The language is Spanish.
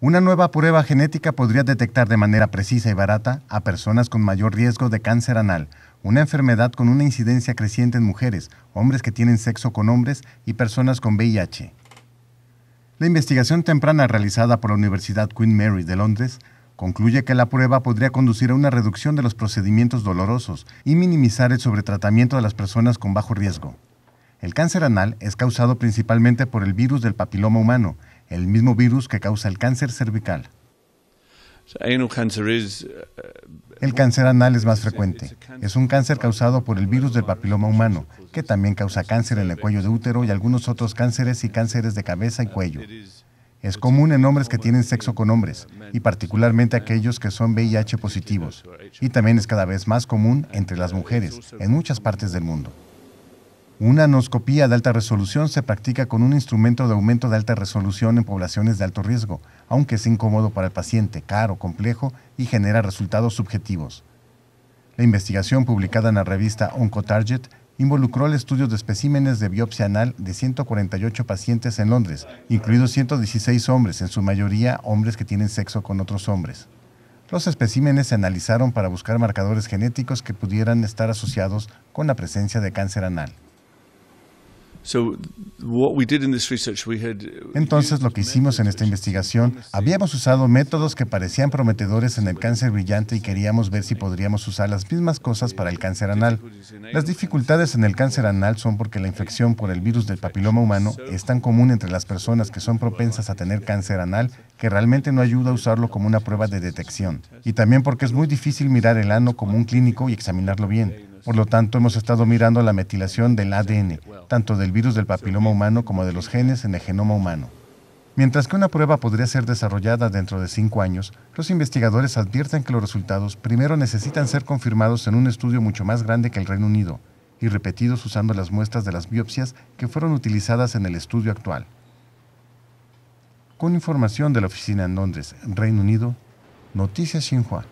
Una nueva prueba genética podría detectar de manera precisa y barata a personas con mayor riesgo de cáncer anal, una enfermedad con una incidencia creciente en mujeres, hombres que tienen sexo con hombres y personas con VIH. La investigación temprana realizada por la Universidad Queen Mary de Londres concluye que la prueba podría conducir a una reducción de los procedimientos dolorosos y minimizar el sobretratamiento de las personas con bajo riesgo. El cáncer anal es causado principalmente por el virus del papiloma humano, el mismo virus que causa el cáncer cervical. Eh, el cáncer anal es más frecuente. Es un cáncer causado por el virus del papiloma humano, que también causa cáncer en el cuello de útero y algunos otros cánceres y cánceres de cabeza y cuello. Es común en hombres que tienen sexo con hombres, y particularmente aquellos que son VIH positivos. Y también es cada vez más común entre las mujeres en muchas partes del mundo. Una anoscopía de alta resolución se practica con un instrumento de aumento de alta resolución en poblaciones de alto riesgo, aunque es incómodo para el paciente, caro, complejo y genera resultados subjetivos. La investigación publicada en la revista Oncotarget involucró el estudio de especímenes de biopsia anal de 148 pacientes en Londres, incluidos 116 hombres, en su mayoría hombres que tienen sexo con otros hombres. Los especímenes se analizaron para buscar marcadores genéticos que pudieran estar asociados con la presencia de cáncer anal. Entonces lo que hicimos en esta investigación, habíamos usado métodos que parecían prometedores en el cáncer brillante y queríamos ver si podríamos usar las mismas cosas para el cáncer anal. Las dificultades en el cáncer anal son porque la infección por el virus del papiloma humano es tan común entre las personas que son propensas a tener cáncer anal que realmente no ayuda a usarlo como una prueba de detección. Y también porque es muy difícil mirar el ano como un clínico y examinarlo bien. Por lo tanto, hemos estado mirando la metilación del ADN, tanto del virus del papiloma humano como de los genes en el genoma humano. Mientras que una prueba podría ser desarrollada dentro de cinco años, los investigadores advierten que los resultados primero necesitan ser confirmados en un estudio mucho más grande que el Reino Unido y repetidos usando las muestras de las biopsias que fueron utilizadas en el estudio actual. Con información de la oficina en Londres, Reino Unido, Noticias Xinhua.